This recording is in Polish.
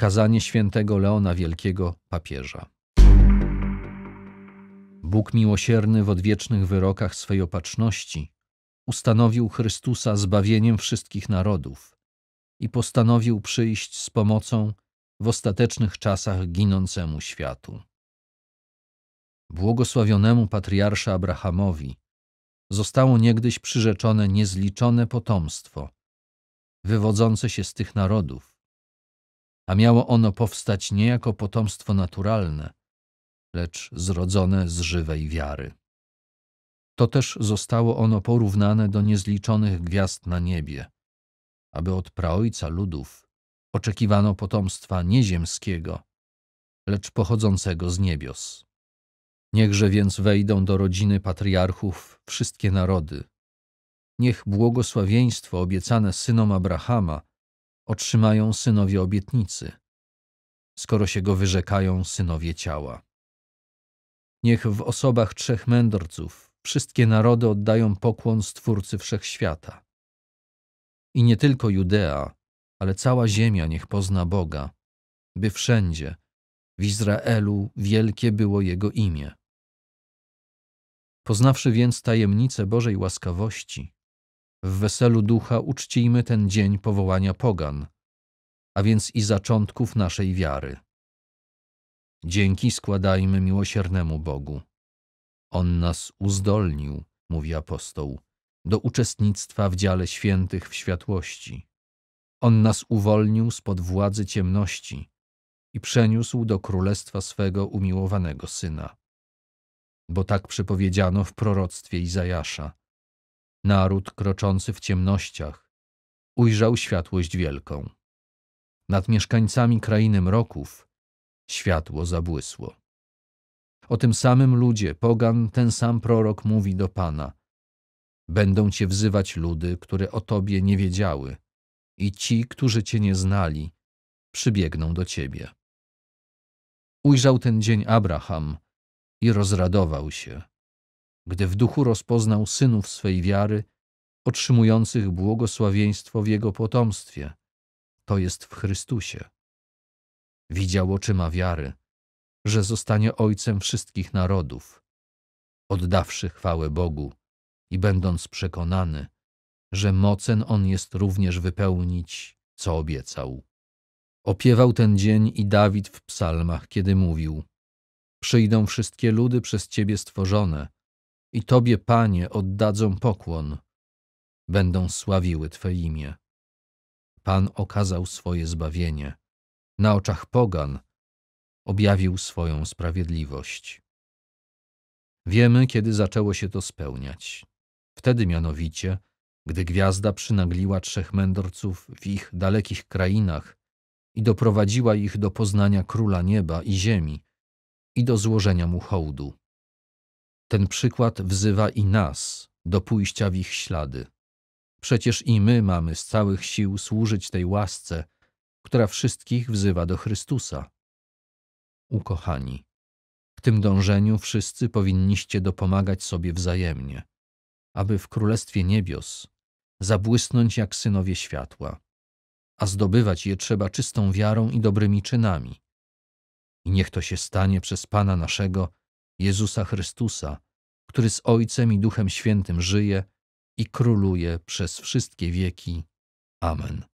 Kazanie świętego Leona Wielkiego papieża. Bóg miłosierny w odwiecznych wyrokach swej opatrzności ustanowił Chrystusa zbawieniem wszystkich narodów i postanowił przyjść z pomocą w ostatecznych czasach ginącemu światu. Błogosławionemu patriarsza Abrahamowi zostało niegdyś przyrzeczone niezliczone potomstwo, wywodzące się z tych narodów, a miało ono powstać nie jako potomstwo naturalne, lecz zrodzone z żywej wiary. To też zostało ono porównane do niezliczonych gwiazd na niebie, aby od praojca ludów oczekiwano potomstwa nieziemskiego, lecz pochodzącego z niebios. Niechże więc wejdą do rodziny patriarchów wszystkie narody. Niech błogosławieństwo obiecane synom Abrahama otrzymają synowie obietnicy, skoro się go wyrzekają synowie ciała. Niech w osobach trzech mędrców wszystkie narody oddają pokłon Stwórcy Wszechświata. I nie tylko Judea, ale cała ziemia niech pozna Boga, by wszędzie, w Izraelu, wielkie było Jego imię. Poznawszy więc tajemnicę Bożej łaskawości, w weselu ducha uczcijmy ten dzień powołania pogan, a więc i zaczątków naszej wiary. Dzięki składajmy miłosiernemu Bogu. On nas uzdolnił, mówi apostoł, do uczestnictwa w dziale świętych w światłości. On nas uwolnił spod władzy ciemności i przeniósł do królestwa swego umiłowanego Syna. Bo tak przepowiedziano w proroctwie Izajasza. Naród kroczący w ciemnościach ujrzał światłość wielką. Nad mieszkańcami krainy mroków światło zabłysło. O tym samym ludzie, pogan, ten sam prorok mówi do Pana. Będą cię wzywać ludy, które o tobie nie wiedziały, i ci, którzy cię nie znali, przybiegną do ciebie. Ujrzał ten dzień Abraham i rozradował się gdy w duchu rozpoznał synów swej wiary, otrzymujących błogosławieństwo w Jego potomstwie, to jest w Chrystusie. Widział oczyma wiary, że zostanie Ojcem wszystkich narodów, oddawszy chwałę Bogu i będąc przekonany, że mocen On jest również wypełnić, co obiecał. Opiewał ten dzień i Dawid w psalmach, kiedy mówił Przyjdą wszystkie ludy przez Ciebie stworzone – i Tobie, Panie, oddadzą pokłon. Będą sławiły Twe imię. Pan okazał swoje zbawienie. Na oczach pogan objawił swoją sprawiedliwość. Wiemy, kiedy zaczęło się to spełniać. Wtedy mianowicie, gdy gwiazda przynagliła trzech mędrców w ich dalekich krainach i doprowadziła ich do poznania Króla Nieba i Ziemi i do złożenia mu hołdu. Ten przykład wzywa i nas do pójścia w ich ślady. Przecież i my mamy z całych sił służyć tej łasce, która wszystkich wzywa do Chrystusa. Ukochani, w tym dążeniu wszyscy powinniście dopomagać sobie wzajemnie, aby w Królestwie Niebios zabłysnąć jak synowie światła, a zdobywać je trzeba czystą wiarą i dobrymi czynami. I niech to się stanie przez Pana naszego, Jezusa Chrystusa, który z Ojcem i Duchem Świętym żyje i króluje przez wszystkie wieki. Amen.